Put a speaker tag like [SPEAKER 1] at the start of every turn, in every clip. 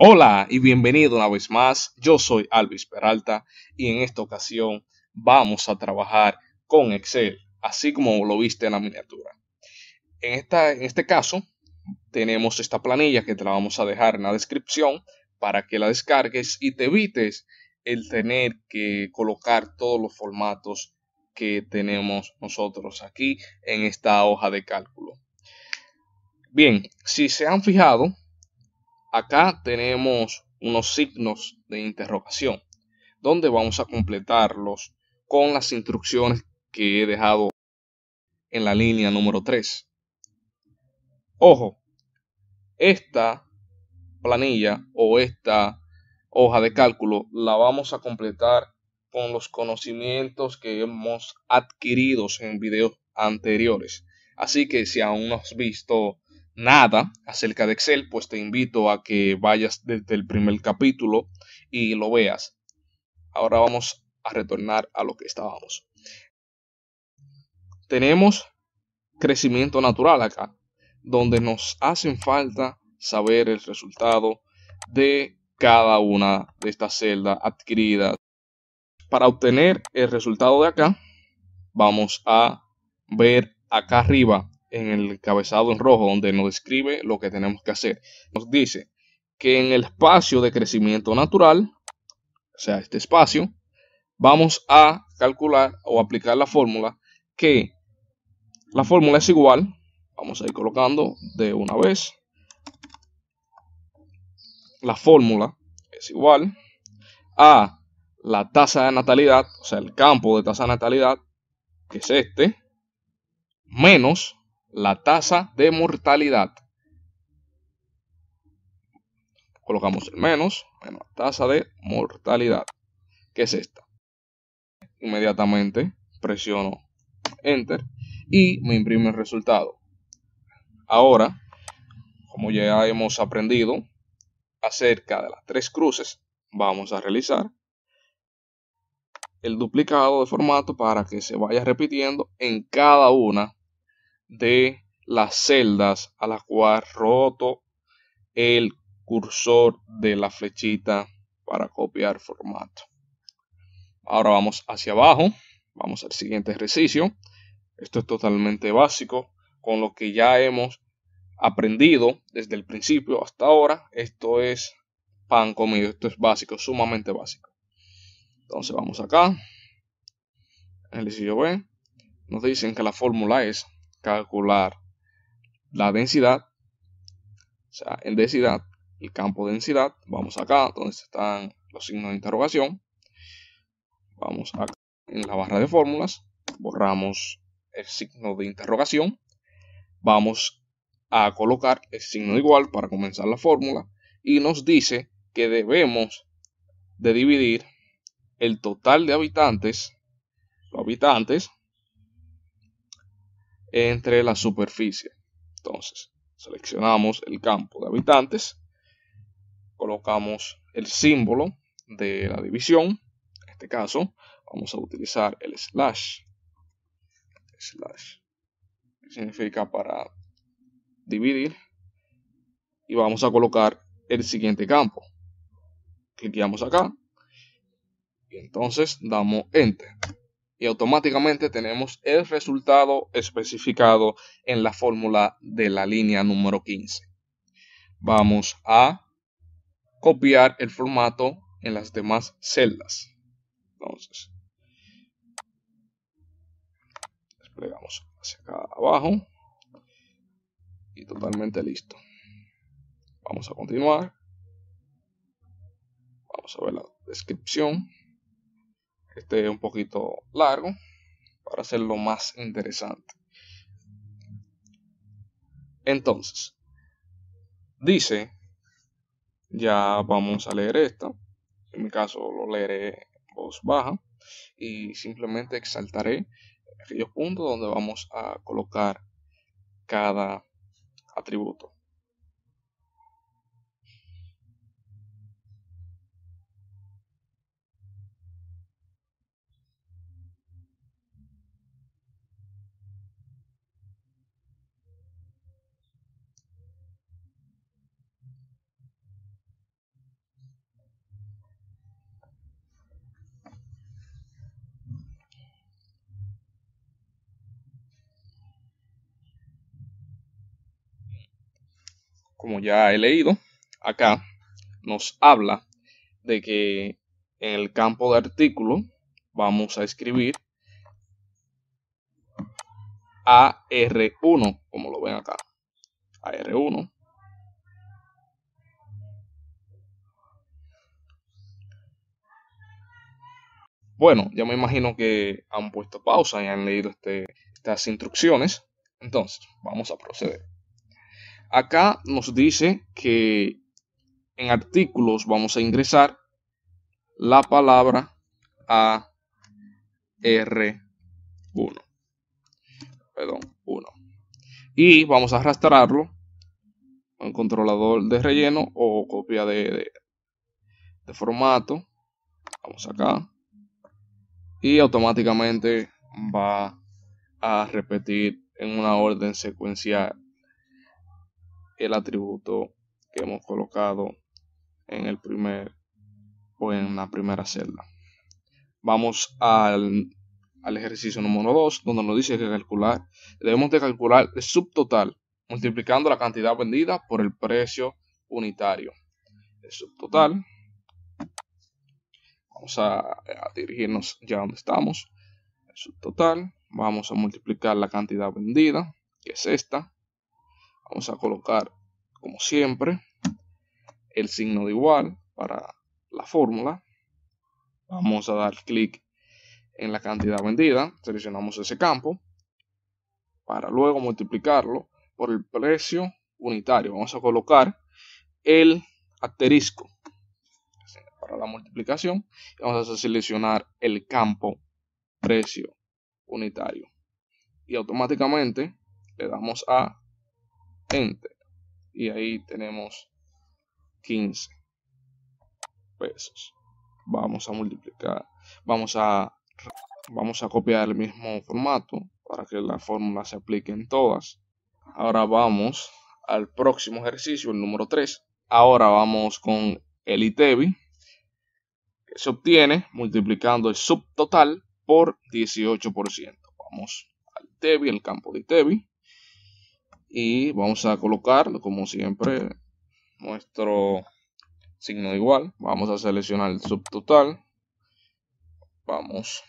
[SPEAKER 1] Hola y bienvenido una vez más. Yo soy Alvis Peralta y en esta ocasión vamos a trabajar con Excel, así como lo viste en la miniatura. En, esta, en este caso, tenemos esta planilla que te la vamos a dejar en la descripción para que la descargues y te evites el tener que colocar todos los formatos que tenemos nosotros aquí en esta hoja de cálculo. Bien, si se han fijado, Acá tenemos unos signos de interrogación, donde vamos a completarlos con las instrucciones que he dejado en la línea número 3. Ojo, esta planilla o esta hoja de cálculo la vamos a completar con los conocimientos que hemos adquirido en videos anteriores. Así que si aún no has visto nada acerca de Excel, pues te invito a que vayas desde el primer capítulo y lo veas. Ahora vamos a retornar a lo que estábamos. Tenemos crecimiento natural acá, donde nos hacen falta saber el resultado de cada una de estas celdas adquiridas. Para obtener el resultado de acá, vamos a ver acá arriba en el cabezado en rojo, donde nos describe lo que tenemos que hacer. Nos dice que en el espacio de crecimiento natural, o sea, este espacio, vamos a calcular o aplicar la fórmula que la fórmula es igual, vamos a ir colocando de una vez, la fórmula es igual a la tasa de natalidad, o sea, el campo de tasa de natalidad, que es este, menos la tasa de mortalidad. Colocamos el menos, menos tasa de mortalidad, que es esta. Inmediatamente presiono Enter y me imprime el resultado. Ahora, como ya hemos aprendido acerca de las tres cruces, vamos a realizar el duplicado de formato para que se vaya repitiendo en cada una de las celdas a las cuales roto el cursor de la flechita para copiar formato. Ahora vamos hacia abajo, vamos al siguiente ejercicio. Esto es totalmente básico, con lo que ya hemos aprendido desde el principio hasta ahora. Esto es pan comido, esto es básico, sumamente básico. Entonces vamos acá, el ejercicio B. Nos dicen que la fórmula es calcular la densidad, o sea, el densidad, el campo de densidad, vamos acá donde están los signos de interrogación, vamos acá en la barra de fórmulas, borramos el signo de interrogación, vamos a colocar el signo igual para comenzar la fórmula y nos dice que debemos de dividir el total de habitantes, los habitantes, entre la superficie. Entonces, seleccionamos el campo de habitantes, colocamos el símbolo de la división, en este caso vamos a utilizar el slash, slash, significa para dividir, y vamos a colocar el siguiente campo. Cliqueamos acá y entonces damos enter y automáticamente tenemos el resultado especificado en la fórmula de la línea número 15. Vamos a copiar el formato en las demás celdas. Entonces, desplegamos hacia acá abajo y totalmente listo. Vamos a continuar. Vamos a ver la descripción este un poquito largo para hacerlo más interesante. Entonces, dice, ya vamos a leer esto, en mi caso lo leeré en voz baja y simplemente exaltaré aquellos puntos donde vamos a colocar cada atributo. como ya he leído, acá nos habla de que en el campo de artículo vamos a escribir AR1, como lo ven acá. AR1. Bueno, ya me imagino que han puesto pausa y han leído este, estas instrucciones. Entonces, vamos a proceder. Acá nos dice que en artículos vamos a ingresar la palabra AR1. Perdón, 1. Y vamos a arrastrarlo con controlador de relleno o copia de formato. Vamos acá. Y automáticamente va a repetir en una orden secuencial el atributo que hemos colocado en el primer o en la primera celda. Vamos al, ejercicio número 2, donde nos dice que calcular, debemos de calcular el subtotal, multiplicando la cantidad vendida por el precio unitario. El subtotal, vamos a, a dirigirnos ya donde estamos. El subtotal, vamos a multiplicar la cantidad vendida, que es esta, Vamos a colocar, como siempre, el signo de igual para la fórmula. Vamos a dar clic en la cantidad vendida. Seleccionamos ese campo para luego multiplicarlo por el precio unitario. Vamos a colocar el asterisco para la multiplicación. Vamos a seleccionar el campo precio unitario. Y automáticamente le damos a enter y ahí tenemos 15 pesos vamos a multiplicar vamos a vamos a copiar el mismo formato para que la fórmula se aplique en todas ahora vamos al próximo ejercicio el número 3 ahora vamos con el ITEBI e que se obtiene multiplicando el subtotal por 18% vamos al ITEBI e el campo de ITEBI y vamos a colocar como siempre nuestro signo igual vamos a seleccionar el subtotal vamos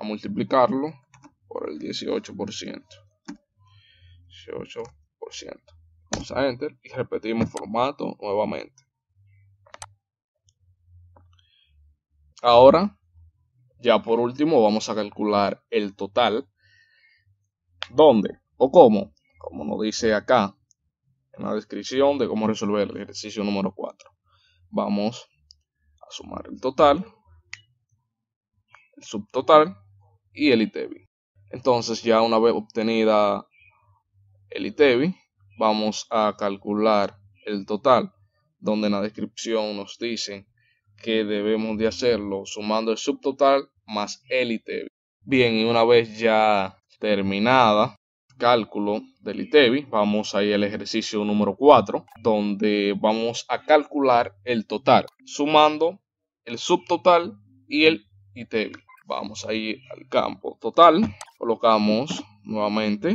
[SPEAKER 1] a multiplicarlo por el 18% 18% vamos a enter y repetimos formato nuevamente ahora ya por último vamos a calcular el total ¿Dónde? ¿O cómo? como nos dice acá en la descripción de cómo resolver el ejercicio número 4. Vamos a sumar el total, el subtotal y el ITEBI. Entonces ya una vez obtenida el ITEBI, vamos a calcular el total, donde en la descripción nos dice que debemos de hacerlo sumando el subtotal más el ITEBI. Bien, y una vez ya terminada cálculo del ITEBI. E vamos ahí al ejercicio número 4, donde vamos a calcular el total, sumando el subtotal y el ITEBI. E vamos ahí al campo total, colocamos nuevamente,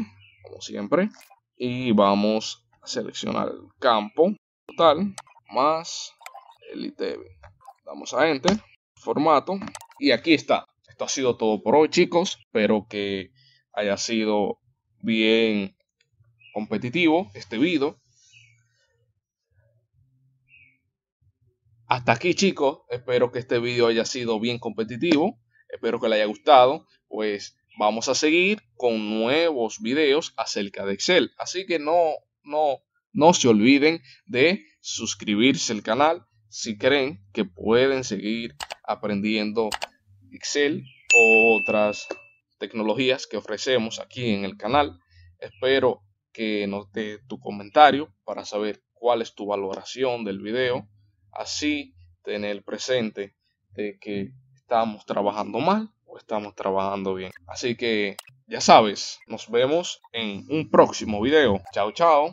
[SPEAKER 1] como siempre, y vamos a seleccionar el campo total más el ITEBI. E Damos a Enter, formato, y aquí está. Esto ha sido todo por hoy, chicos. Espero que haya sido bien competitivo, este video. Hasta aquí chicos, espero que este video haya sido bien competitivo, espero que le haya gustado, pues vamos a seguir con nuevos videos acerca de Excel, así que no, no, no se olviden de suscribirse al canal si creen que pueden seguir aprendiendo Excel o otras tecnologías que ofrecemos aquí en el canal. Espero que nos dé tu comentario para saber cuál es tu valoración del video. Así tener presente de que estamos trabajando mal o estamos trabajando bien. Así que ya sabes, nos vemos en un próximo video. Chao, chao.